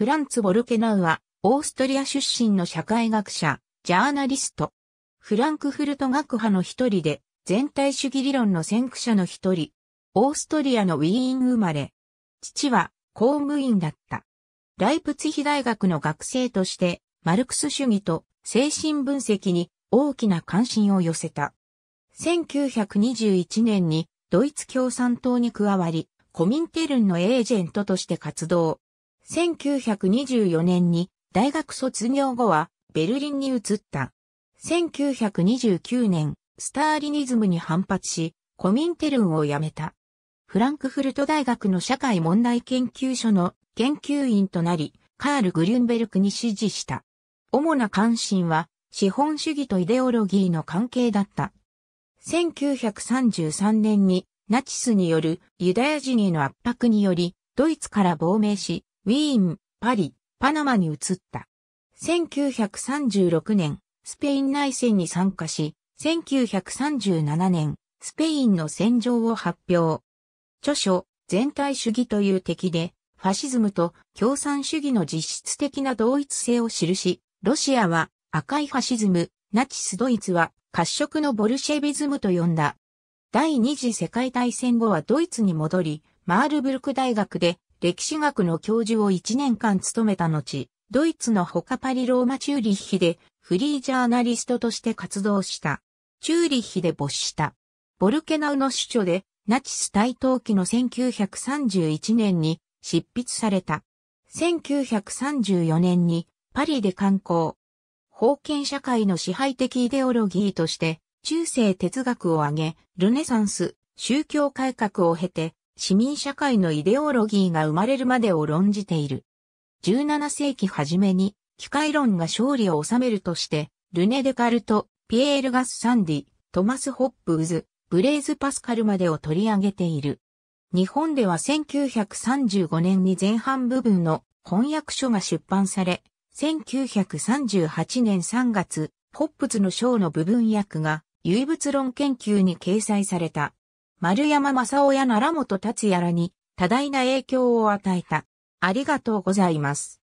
フランツ・ボルケナウは、オーストリア出身の社会学者、ジャーナリスト。フランクフルト学派の一人で、全体主義理論の先駆者の一人。オーストリアのウィーン生まれ。父は公務員だった。ライプツヒ大学の学生として、マルクス主義と精神分析に大きな関心を寄せた。1921年にドイツ共産党に加わり、コミンテルンのエージェントとして活動。1924年に大学卒業後はベルリンに移った。1929年、スターリニズムに反発し、コミンテルンを辞めた。フランクフルト大学の社会問題研究所の研究員となり、カール・グリュンベルクに支持した。主な関心は、資本主義とイデオロギーの関係だった。1933年にナチスによるユダヤ人への圧迫により、ドイツから亡命し、ウィーン、パリ、パナマに移った。1936年、スペイン内戦に参加し、1937年、スペインの戦場を発表。著書、全体主義という敵で、ファシズムと共産主義の実質的な同一性を記し、ロシアは赤いファシズム、ナチスドイツは褐色のボルシェビズムと呼んだ。第二次世界大戦後はドイツに戻り、マールブルク大学で歴史学の教授を1年間務めた後、ドイツのホカパリローマチューリッヒでフリージャーナリストとして活動した。チューリッヒで没した。ボルケナウの主張でナチス大統期の1931年に執筆された。1934年にパリで刊行。封建社会の支配的イデオロギーとして中世哲学を挙げ、ルネサンス、宗教改革を経て市民社会のイデオロギーが生まれるまでを論じている。17世紀初めに、機械論が勝利を収めるとして、ルネ・デカルト、ピエール・ガス・サンディ、トマス・ホップウズ、ブレイズ・パスカルまでを取り上げている。日本では1935年に前半部分の翻訳書が出版され、1938年3月、ホップズの章の部分訳が、唯物論研究に掲載された。丸山正夫や奈良本達也らに多大な影響を与えた。ありがとうございます。